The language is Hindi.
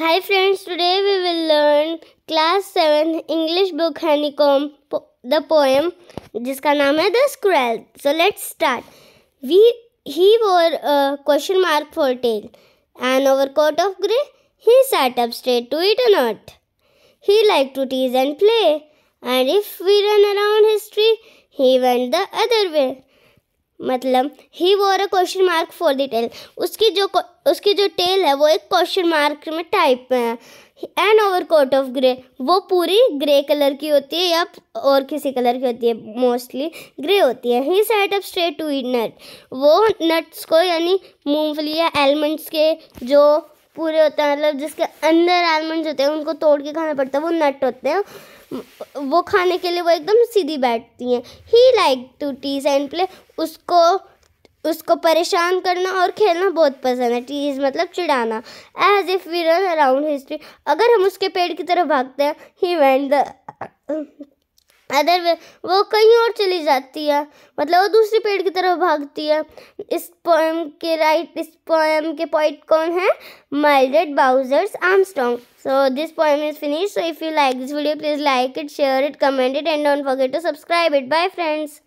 Hi friends, today we will learn class 7 English book Honeycomb, po the poem जिसका नाम है The Squirrel. So let's start. We, he wore a question mark for tail and overcoat of grey. He sat up straight to eat a nut. He liked to tease and play and if we run around his tree, he went the other way. मतलब ही wore a question mark for the tail उसकी जो उसकी जो टेल है वो एक क्वेश्चन मार्क में टाइप में है and overcoat of grey वो पूरी ग्रे कलर की होती है या और किसी कलर की होती है मोस्टली ग्रे होती है he set up straight to nut वो नट्स को यानी मूंगफली या एलमंड्स के जो पूरे होते हैं मतलब जिसके अंदर आलमंड होते हैं उनको तोड़ के खाना पड़ता है वो नट होते हैं वो खाने के लिए वो एकदम सीधी बैठती हैं he like to tease and play उसको उसको परेशान करना और खेलना बहुत पसंद है टीज मतलब चिड़ाना as if we run around history अगर हम उसके पेड़ की तरफ भागते हैं ही वेंट द अदर वो कहीं और चली जाती है मतलब वो दूसरे पेड़ की तरफ भागती है इस पोएम के राइट इस पोएम के पॉइंट कौन है Mildred Bowers Armstrong so this poem is finish so if you like this video please like it share it comment it and don't forget to subscribe it bye friends